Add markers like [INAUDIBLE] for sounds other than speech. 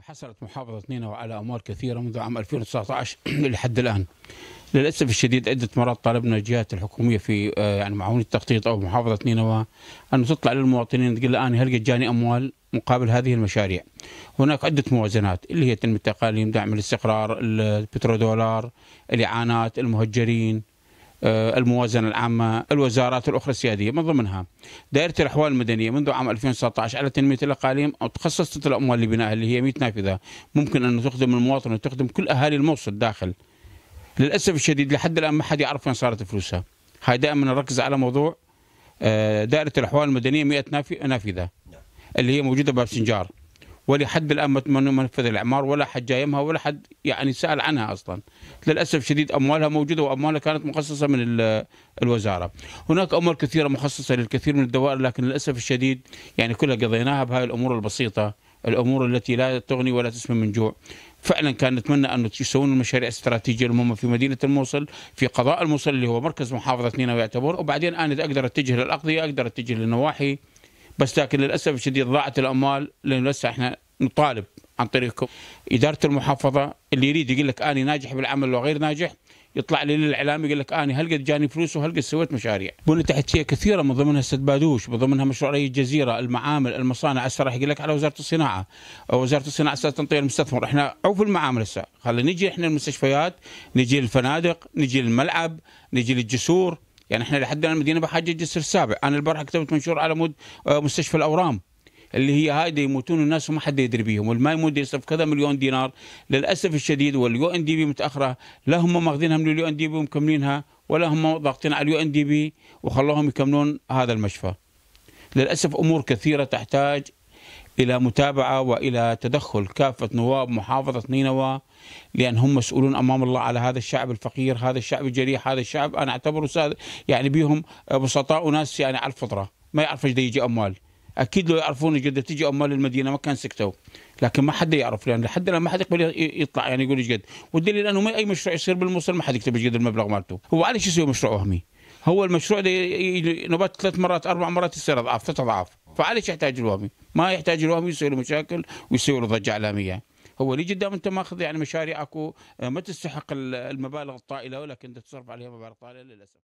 حصلت محافظة نينوى على أموال كثيرة منذ عام 2019 [CLEARS THROAT] لحد الآن للأسف الشديد عدة مرات طالبنا الجهات الحكومية في آه، يعني معاونية التخطيط أو محافظة نينوى أن تطلع للمواطنين تقول أنا هل قد جاني أموال مقابل هذه المشاريع هناك عدة موازنات اللي هي تنمية التقاليم دعم الاستقرار البترودولار الإعانات المهجرين آه، الموازنة العامة الوزارات الأخرى السيادية من ضمنها دائرة الأحوال المدنية منذ عام 2019 على تنمية الأقاليم أو تخصصت الأموال لبنائها اللي هي 100 نافذة ممكن أن تخدم المواطن وتخدم كل أهالي الموصل داخل للأسف الشديد لحد الآن ما حد يعرف وين صارت فلوسها هاي دائما نركز على موضوع آه، دائرة الأحوال المدنية 100 نافذة نعم. اللي هي موجودة باب سنجار ولحد الان ما نفذ الاعمار ولا حد جايمها ولا حد يعني سال عنها اصلا للاسف شديد اموالها موجوده واموالها كانت مخصصه من الوزاره هناك اموال كثيره مخصصه للكثير من الدوائر لكن للاسف الشديد يعني كلها قضيناها بهاي الامور البسيطه الامور التي لا تغني ولا تسمن من جوع فعلا كان نتمنى أن يسوون المشاريع الاستراتيجية المهمة في مدينة الموصل في قضاء الموصل اللي هو مركز محافظة نينوى يعتبر وبعدين أنا أقدر أتجه للأقضية أقدر أتجه للنواحي بس لكن للاسف الشديد ضاعت الاموال لانه لسه احنا نطالب عن طريقكم اداره المحافظه اللي يريد يقول لك اني ناجح بالعمل وغير ناجح يطلع لي للاعلام يقول لك اني هل قد جاني فلوس وهل قد سويت مشاريع بنى تحتيه كثيره من ضمنها سد بادوش من ضمنها مشروع ري الجزيره المعامل المصانع هسه راح يقول لك على وزاره الصناعه وزاره الصناعه هسه تنطي المستثمر احنا عوف المعامل هسه خلينا نجي احنا المستشفيات نجي للفنادق نجي للملعب نجي للجسور يعني احنا لحد الان المدينه بحاجه جسر سابع انا البارحه كتبت منشور على مود آه، مستشفى الاورام اللي هي هاي يموتون الناس وما حد يدري بيهم والما يموت يصرف كذا مليون دينار للاسف الشديد واليو ان دي بي متاخره لا هم ماخذينها من اليو ان دي بي ومكملينها ولا هم ضاغطين على اليو ان دي بي وخلوهم يكملون هذا المشفى للاسف امور كثيره تحتاج إلى متابعة وإلى تدخل كافة نواب محافظة نينوى لأن هم مسؤولون أمام الله على هذا الشعب الفقير هذا الشعب الجريح هذا الشعب أنا أعتبره يعني بيهم بسطاء وناس يعني على الفطرة ما يعرف ايش يجي أموال اكيد لو يعرفون قد تجي اموال المدينه ما كان سكتوا لكن ما حد يعرف لان لحد الان ما حد يقبل يطلع يعني يقول ايش قد والدليل انه ما اي مشروع يصير بالموصل ما حد يكتب ايش قد المبلغ مالته هو على شو يسوي مشروع وهمي هو المشروع ده نوبات ثلاث مرات اربع مرات يصير اضعاف ثلاث اضعاف فعليش يحتاج الوهمي ما يحتاج الوهمي يصير له مشاكل ويصير له ضجه اعلاميه هو ليه قدام انت ماخذ يعني مشاريع اكو آه، ما تستحق المبالغ الطائله ولكن تصرف عليها مبالغ طائله للاسف